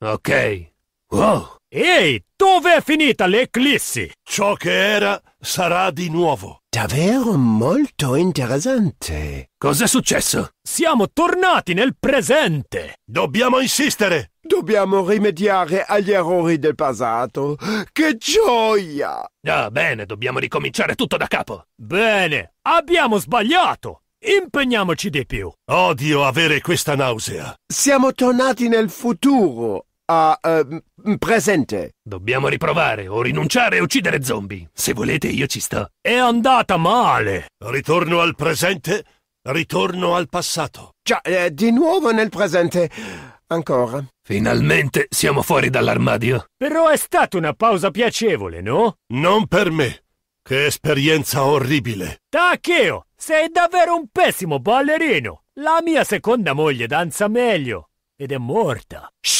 Ok. Wow! Ehi, dove è finita l'eclissi? Ciò che era sarà di nuovo. Davvero molto interessante. Cos'è successo? Siamo tornati nel presente. Dobbiamo insistere. Dobbiamo rimediare agli errori del passato. Che gioia! Ah, bene, dobbiamo ricominciare tutto da capo. Bene, abbiamo sbagliato. Impegniamoci di più. Odio avere questa nausea. Siamo tornati nel futuro a uh, presente. Dobbiamo riprovare o rinunciare e uccidere zombie. Se volete io ci sto. È andata male. Ritorno al presente, ritorno al passato. Già, eh, di nuovo nel presente. Ancora. Finalmente siamo fuori dall'armadio. Però è stata una pausa piacevole, no? Non per me. Che esperienza orribile. Tacheo, sei davvero un pessimo ballerino. La mia seconda moglie danza meglio ed è morta. Shh.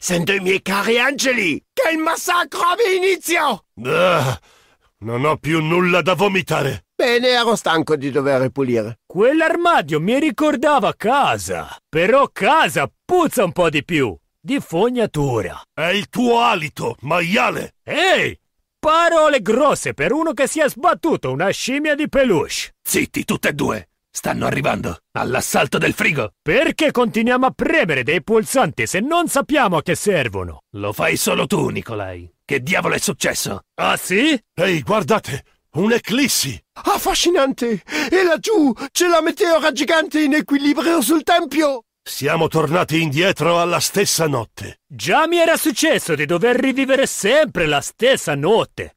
Sento i miei cari angeli che il massacro abbia inizio! Ah, non ho più nulla da vomitare. Bene, ero stanco di dover pulire. Quell'armadio mi ricordava casa. Però casa puzza un po' di più. Di fognatura. È il tuo alito, maiale. Ehi! Parole grosse per uno che si è sbattuto una scimmia di peluche. Zitti, tutte e due. Stanno arrivando all'assalto del frigo! Perché continuiamo a premere dei pulsanti se non sappiamo a che servono? Lo fai solo tu, Nicolai. Che diavolo è successo? Ah sì? Ehi, guardate! Un'eclissi! Affascinante! E laggiù c'è la meteora gigante in equilibrio sul tempio! Siamo tornati indietro alla stessa notte. Già mi era successo di dover rivivere sempre la stessa notte.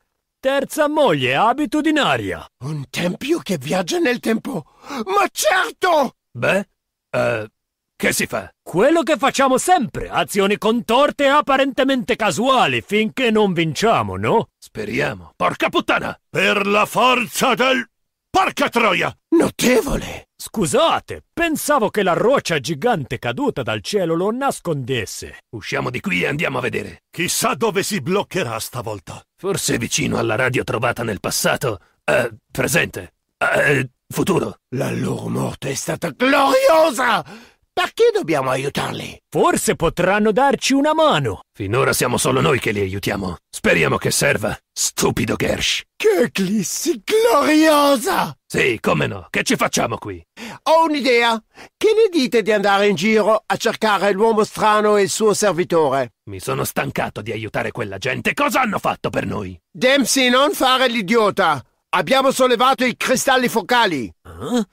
Terza moglie abitudinaria. Un tempio che viaggia nel tempo. Ma certo! Beh, eh, che si fa? Quello che facciamo sempre, azioni contorte e apparentemente casuali finché non vinciamo, no? Speriamo. Porca puttana! Per la forza del... Porca troia! Notevole! Scusate, pensavo che la roccia gigante caduta dal cielo lo nascondesse. Usciamo di qui e andiamo a vedere. Chissà dove si bloccherà stavolta. Forse vicino alla radio trovata nel passato, eh, presente, eh, futuro. La loro morte è stata gloriosa! Perché dobbiamo aiutarli? Forse potranno darci una mano. Finora siamo solo noi che li aiutiamo. Speriamo che serva. Stupido Gersh. Eclissi gloriosa! Sì, come no? Che ci facciamo qui? Ho un'idea. Che ne dite di andare in giro a cercare l'uomo strano e il suo servitore? Mi sono stancato di aiutare quella gente. Cosa hanno fatto per noi? Dempsey, non fare l'idiota. Abbiamo sollevato i cristalli focali. Ah?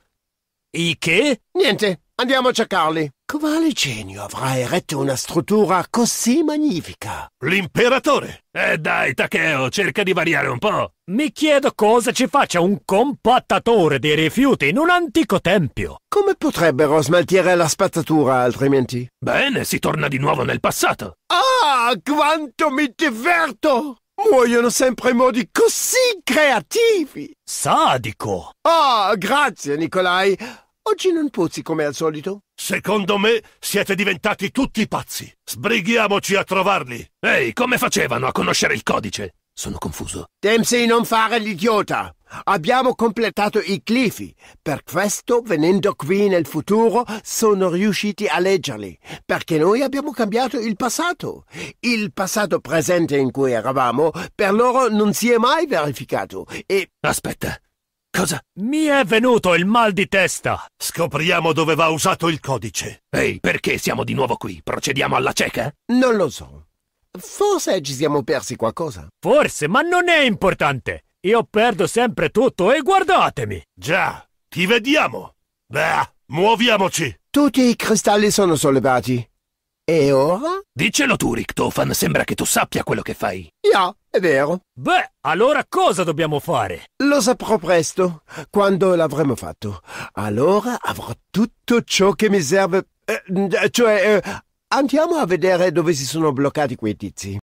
I che? Niente. Andiamo a cercarli. Quale genio avrà eretto una struttura così magnifica? L'imperatore! eh dai, Takeo, cerca di variare un po'. Mi chiedo cosa ci faccia un compattatore di rifiuti in un antico tempio. Come potrebbero smaltire la spazzatura altrimenti? Bene, si torna di nuovo nel passato. Ah, quanto mi diverto! Muoiono sempre modi così creativi! Sadico! Ah, oh, grazie, Nicolai! Oggi non puzzi come al solito? Secondo me siete diventati tutti pazzi. Sbrighiamoci a trovarli. Ehi, come facevano a conoscere il codice? Sono confuso. Dempsey, non fare l'idiota. Abbiamo completato i clifi. Per questo, venendo qui nel futuro, sono riusciti a leggerli. Perché noi abbiamo cambiato il passato. Il passato presente in cui eravamo, per loro non si è mai verificato. E... Aspetta, Cosa? Mi è venuto il mal di testa! Scopriamo dove va usato il codice. Ehi, perché siamo di nuovo qui? Procediamo alla cieca? Non lo so. Forse ci siamo persi qualcosa. Forse, ma non è importante. Io perdo sempre tutto e guardatemi. Già, ti vediamo. Beh, muoviamoci. Tutti i cristalli sono sollevati. E ora? Dicelo tu, Richtofan, sembra che tu sappia quello che fai. Ja, è vero. Beh, allora cosa dobbiamo fare? Lo saprò presto, quando l'avremo fatto. Allora avrò tutto ciò che mi serve. Eh, cioè, eh, andiamo a vedere dove si sono bloccati quei tizi.